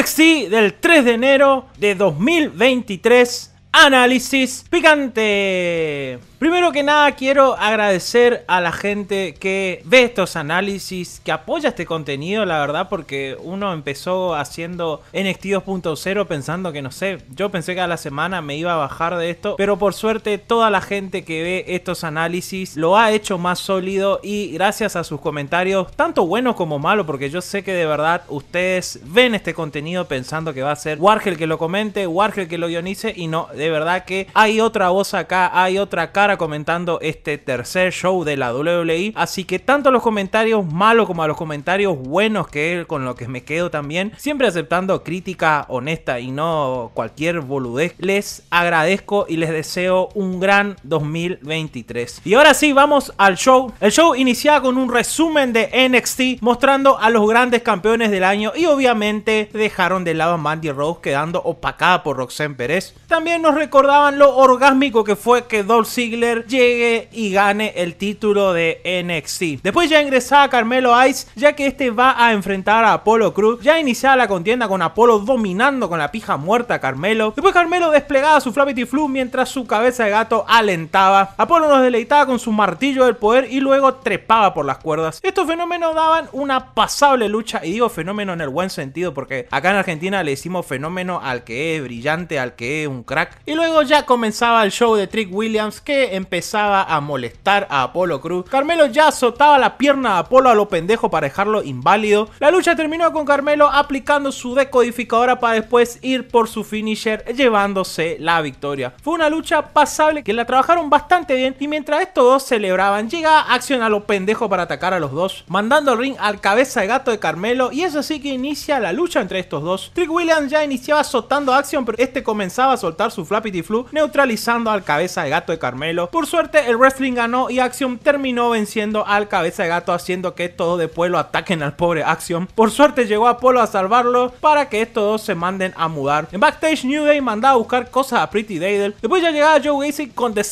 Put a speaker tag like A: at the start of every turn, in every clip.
A: NXT del 3 de enero de 2023. Análisis picante. Primero que nada, quiero agradecer a la gente que ve estos análisis, que apoya este contenido, la verdad, porque uno empezó haciendo NXT 2.0 pensando que, no sé, yo pensé que a la semana me iba a bajar de esto, pero por suerte toda la gente que ve estos análisis lo ha hecho más sólido y gracias a sus comentarios, tanto buenos como malos, porque yo sé que de verdad ustedes ven este contenido pensando que va a ser Wargel que lo comente, Wargel que lo guionice, y no, de verdad que hay otra voz acá, hay otra cara comentando este tercer show de la WWE. Así que tanto a los comentarios malos como a los comentarios buenos que con lo que me quedo también, siempre aceptando crítica honesta y no cualquier boludez, les agradezco y les deseo un gran 2023. Y ahora sí, vamos al show. El show iniciaba con un resumen de NXT mostrando a los grandes campeones del año y obviamente dejaron de lado a Mandy Rose quedando opacada por Roxanne Pérez. También nos recordaban lo orgásmico que fue que Dolph Ziggler llegue y gane el título de NXT. Después ya ingresaba Carmelo Ice, ya que este va a enfrentar a Apolo Cruz. Ya iniciaba la contienda con Apolo dominando con la pija muerta a Carmelo. Después Carmelo desplegaba su Flappity Flu mientras su cabeza de gato alentaba. Apolo nos deleitaba con su martillo del poder y luego trepaba por las cuerdas. Estos fenómenos daban una pasable lucha, y digo fenómeno en el buen sentido porque acá en Argentina le decimos fenómeno al que es brillante, al que es un crack. Y luego ya comenzaba el show de Trick Williams que empezaba a molestar a Apolo Cruz. Carmelo ya azotaba la pierna a Apolo a lo pendejo para dejarlo inválido. La lucha terminó con Carmelo aplicando su decodificadora para después ir por su finisher llevándose la victoria. Fue una lucha pasable que la trabajaron bastante bien y mientras estos dos celebraban llega Action a lo pendejo para atacar a los dos, mandando al ring al cabeza de gato de Carmelo y es así que inicia la lucha entre estos dos. Trick Williams ya iniciaba azotando a Action pero este comenzaba a soltar su Flappity Flu neutralizando al cabeza de gato de Carmelo por suerte, el wrestling ganó y Axiom terminó venciendo al cabeza de gato, haciendo que estos dos de pueblo ataquen al pobre Axiom. Por suerte, llegó Apolo a salvarlo para que estos dos se manden a mudar. En backstage, New Day mandaba a buscar cosas a Pretty Daydell, Después ya llegaba Joe Gacy con The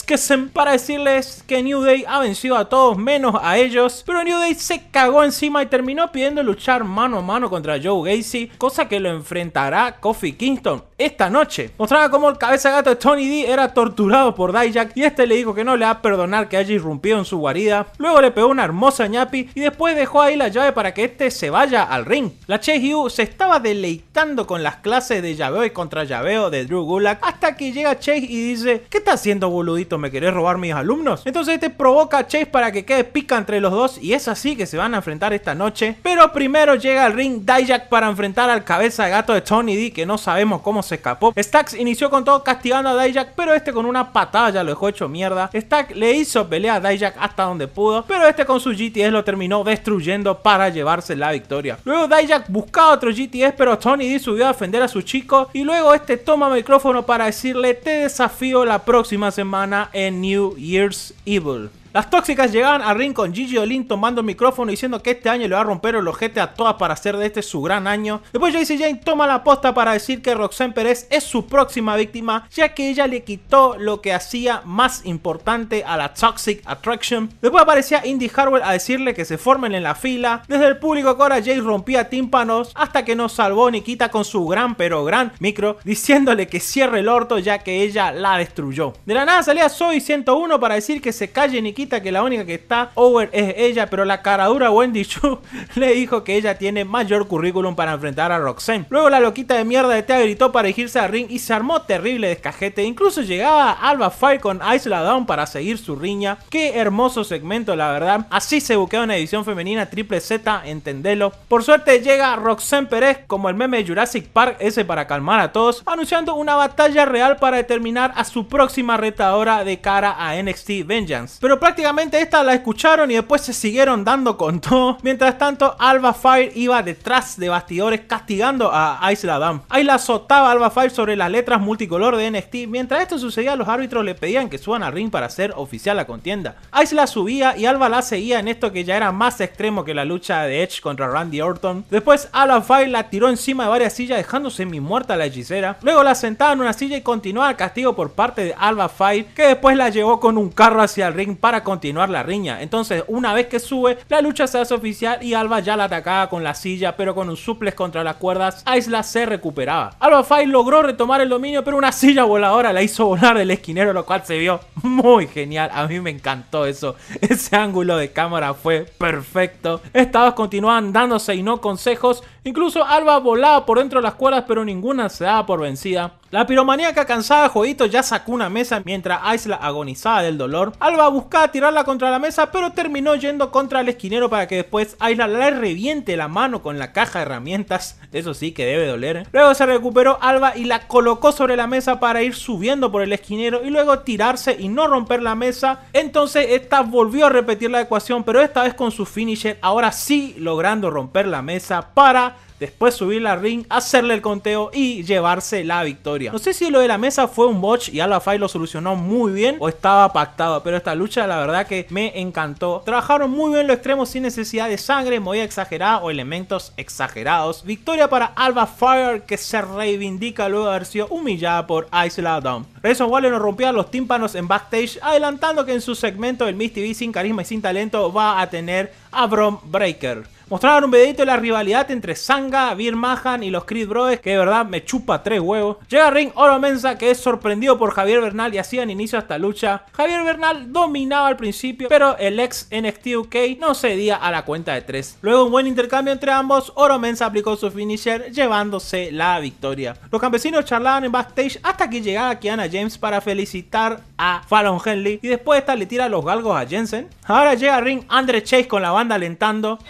A: para decirles que New Day ha vencido a todos menos a ellos. Pero New Day se cagó encima y terminó pidiendo luchar mano a mano contra Joe Gacy, cosa que lo enfrentará Kofi Kingston esta noche. Mostraba cómo el cabeza de gato de Tony D era torturado por Dijak y este le dijo que no le va a perdonar que haya irrumpido en su guarida. Luego le pegó una hermosa ñapi y después dejó ahí la llave para que este se vaya al ring. La Chase Hugh se estaba deleitando con las clases de llaveo y contra llaveo de Drew Gulak hasta que llega Chase y dice ¿Qué está haciendo boludito? ¿Me querés robar mis alumnos? Entonces este provoca a Chase para que quede pica entre los dos y es así que se van a enfrentar esta noche. Pero primero llega al ring Dijak para enfrentar al cabeza de gato de Tony D que no sabemos cómo se escapó. Stax inició con todo castigando a Dijak pero este con una patada lo dejó hecho mierda Stack le hizo pelea a Dijak hasta donde pudo, pero este con su GTS lo terminó destruyendo para llevarse la victoria. Luego Dijak buscaba otro GTS, pero Tony D subió a defender a su chico y luego este toma micrófono para decirle te desafío la próxima semana en New Year's Evil. Las tóxicas llegaban al ring con Gigi Olin tomando el micrófono diciendo que este año le va a romper el ojete a todas para hacer de este su gran año. Después Jaycee Jane toma la posta para decir que Roxanne Pérez es su próxima víctima, ya que ella le quitó lo que hacía más importante a la Toxic Attraction. Después aparecía Indy Harwell a decirle que se formen en la fila. Desde el público Cora Jay rompía tímpanos hasta que nos salvó Nikita con su gran pero gran micro, diciéndole que cierre el orto ya que ella la destruyó. De la nada salía Zoe 101 para decir que se calle Nikita que la única que está over es ella, pero la cara dura Wendy Chu le dijo que ella tiene mayor currículum para enfrentar a Roxanne. Luego la loquita de mierda de Tea gritó para irse al ring y se armó terrible descajete. Incluso llegaba Alba Fire con Isla Down para seguir su riña. Qué hermoso segmento, la verdad. Así se buquea una edición femenina triple Z, entendelo. Por suerte llega Roxanne Pérez como el meme de Jurassic Park, ese para calmar a todos, anunciando una batalla real para determinar a su próxima retadora de cara a NXT Vengeance. Pero prácticamente prácticamente esta la escucharon y después se siguieron dando con todo. Mientras tanto, Alba Fire iba detrás de bastidores castigando a Isla Damm. Isla azotaba a Alba Fire sobre las letras multicolor de NXT. Mientras esto sucedía, los árbitros le pedían que suban al ring para hacer oficial la contienda. la subía y Alba la seguía en esto que ya era más extremo que la lucha de Edge contra Randy Orton. Después, Alba Fire la tiró encima de varias sillas dejándose mi muerta la hechicera. Luego la sentaba en una silla y continuaba el castigo por parte de Alba Fire, que después la llevó con un carro hacia el ring para continuar la riña. Entonces, una vez que sube, la lucha se hace oficial y Alba ya la atacaba con la silla, pero con un suplex contra las cuerdas, Aisla se recuperaba. Alba Fight logró retomar el dominio, pero una silla voladora la hizo volar del esquinero, lo cual se vio muy genial. A mí me encantó eso. Ese ángulo de cámara fue perfecto. Estados dos continuaban dándose y no consejos, Incluso Alba volaba por dentro de las cuerdas, pero ninguna se daba por vencida. La piromaníaca cansada de Jodito ya sacó una mesa mientras Aisla agonizaba del dolor. Alba buscaba tirarla contra la mesa, pero terminó yendo contra el esquinero para que después Isla le reviente la mano con la caja de herramientas. Eso sí que debe doler. Luego se recuperó Alba y la colocó sobre la mesa para ir subiendo por el esquinero y luego tirarse y no romper la mesa. Entonces esta volvió a repetir la ecuación, pero esta vez con su finisher, ahora sí logrando romper la mesa para después subir la ring, hacerle el conteo y llevarse la victoria. No sé si lo de la mesa fue un botch y Alba Fire lo solucionó muy bien o estaba pactado, pero esta lucha la verdad que me encantó. Trabajaron muy bien los extremos sin necesidad de sangre, movida exagerada o elementos exagerados. Victoria para Alba Fire que se reivindica luego de haber sido humillada por Ice Dawn. Rezo Waller nos rompía los tímpanos en backstage, adelantando que en su segmento el Misty B sin carisma y sin talento va a tener a Brom Breaker. Mostraron un videito de la rivalidad entre Sanga, Vir Mahan y los Chris Brothers, que de verdad me chupa tres huevos. Llega Ring Oro Mensa, que es sorprendido por Javier Bernal y hacían inicio a esta lucha. Javier Bernal dominaba al principio, pero el ex NXT UK no cedía a la cuenta de tres. Luego un buen intercambio entre ambos, Oro Mensa aplicó su finisher, llevándose la victoria. Los campesinos charlaban en backstage hasta que llegaba Kiana James para felicitar a Fallon Henley y después esta le tira los galgos a Jensen. Ahora llega Ring Andre Chase con la banda alentando.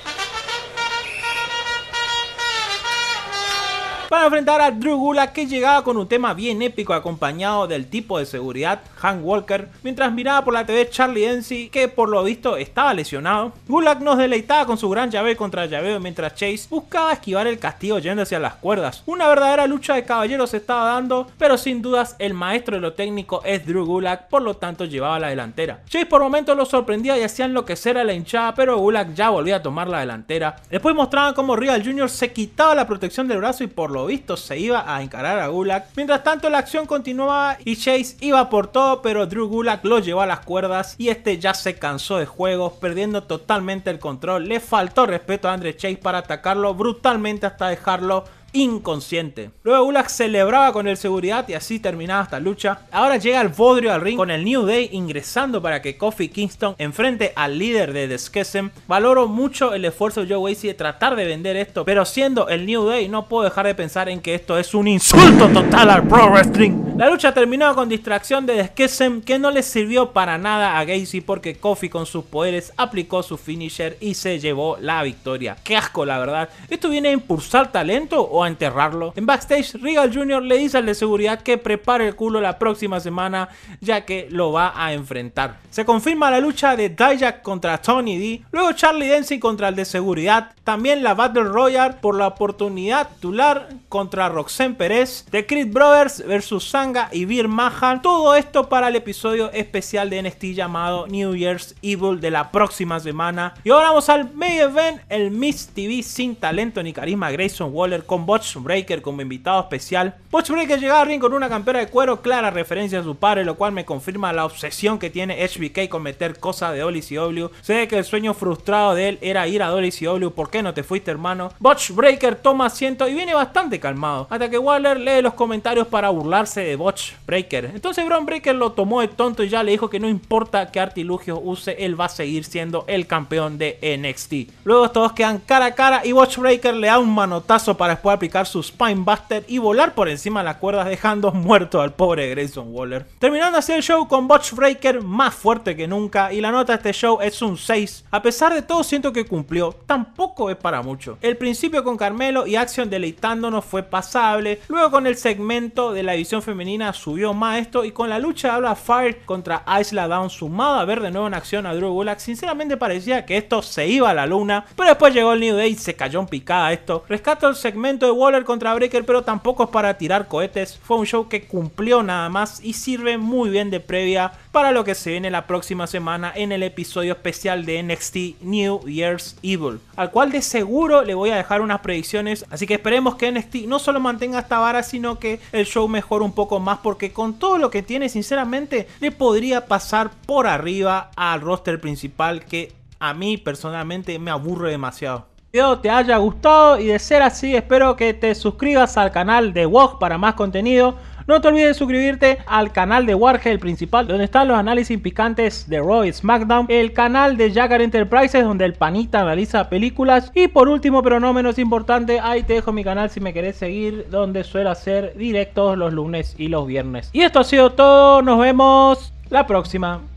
A: a enfrentar a Drew Gulak que llegaba con un tema bien épico acompañado del tipo de seguridad Hank Walker, mientras miraba por la TV Charlie Enzi que por lo visto estaba lesionado. Gulak nos deleitaba con su gran llave contra llaveo mientras Chase buscaba esquivar el castigo yéndose a las cuerdas. Una verdadera lucha de caballeros se estaba dando, pero sin dudas el maestro de lo técnico es Drew Gulak, por lo tanto llevaba la delantera. Chase por momentos lo sorprendía y hacía enloquecer a la hinchada, pero Gulak ya volvía a tomar la delantera. Después mostraban cómo Real Jr. se quitaba la protección del brazo y por lo visto se iba a encarar a Gulak. Mientras tanto la acción continuaba y Chase iba por todo pero Drew Gulak lo llevó a las cuerdas y este ya se cansó de juegos perdiendo totalmente el control. Le faltó respeto a Andre Chase para atacarlo brutalmente hasta dejarlo inconsciente. Luego Gulag celebraba con el seguridad y así terminaba esta lucha. Ahora llega el Bodrio al ring con el New Day ingresando para que Kofi Kingston enfrente al líder de The Skesem. Valoro mucho el esfuerzo de Joe Wacy de tratar de vender esto, pero siendo el New Day no puedo dejar de pensar en que esto es un insulto total al Pro Wrestling la lucha terminó con distracción de Deskesem que no le sirvió para nada a Gacy porque Kofi con sus poderes aplicó su finisher y se llevó la victoria. Qué asco la verdad. ¿Esto viene a impulsar talento o a enterrarlo? En backstage Regal Jr. le dice al de seguridad que prepare el culo la próxima semana ya que lo va a enfrentar. Se confirma la lucha de Dijak contra Tony D, luego Charlie Dempsey contra el de seguridad, también la Battle Royale por la oportunidad titular contra Roxanne Pérez, The Creed Brothers versus San y Vir Mahan. Todo esto para el episodio especial de NXT llamado New Year's Evil de la próxima semana. Y ahora vamos al Main Event, el Miss TV sin talento ni carisma Grayson Waller con Butch Breaker como invitado especial. Butch Breaker llega a ring con una campera de cuero, clara referencia a su padre, lo cual me confirma la obsesión que tiene HBK con meter cosas de WCW. Sé que el sueño frustrado de él era ir a WCW, ¿por qué no te fuiste hermano? Butch Breaker toma asiento y viene bastante calmado, hasta que Waller lee los comentarios para burlarse de Watch Breaker. Entonces Bron Breaker lo tomó de tonto y ya le dijo que no importa qué artilugio use, él va a seguir siendo el campeón de NXT. Luego todos quedan cara a cara y Watch Breaker le da un manotazo para después aplicar su Spinebuster y volar por encima de las cuerdas dejando muerto al pobre Grayson Waller. Terminando así el show con Botch Breaker más fuerte que nunca y la nota de este show es un 6. A pesar de todo siento que cumplió, tampoco es para mucho. El principio con Carmelo y Action deleitándonos fue pasable, luego con el segmento de la edición femenina Nina subió más esto. Y con la lucha habla Fire contra Isla Down sumado a ver de nuevo en acción a Drew Gulak. Sinceramente parecía que esto se iba a la luna. Pero después llegó el New Day y se cayó en picada esto. Rescato el segmento de Waller contra Breaker, pero tampoco es para tirar cohetes. Fue un show que cumplió nada más y sirve muy bien de previa para lo que se viene la próxima semana en el episodio especial de NXT New Year's Evil, al cual de seguro le voy a dejar unas predicciones, así que esperemos que NXT no solo mantenga esta vara, sino que el show mejore un poco más porque con todo lo que tiene sinceramente le podría pasar por arriba al roster principal que a mí personalmente me aburre demasiado Espero te haya gustado y de ser así espero que te suscribas al canal de WOG para más contenido no te olvides de suscribirte al canal de Warhead, el principal, donde están los análisis picantes de Roy SmackDown, el canal de Jagger Enterprises, donde el panita analiza películas, y por último, pero no menos importante, ahí te dejo mi canal si me querés seguir, donde suelo hacer directos los lunes y los viernes. Y esto ha sido todo, nos vemos la próxima.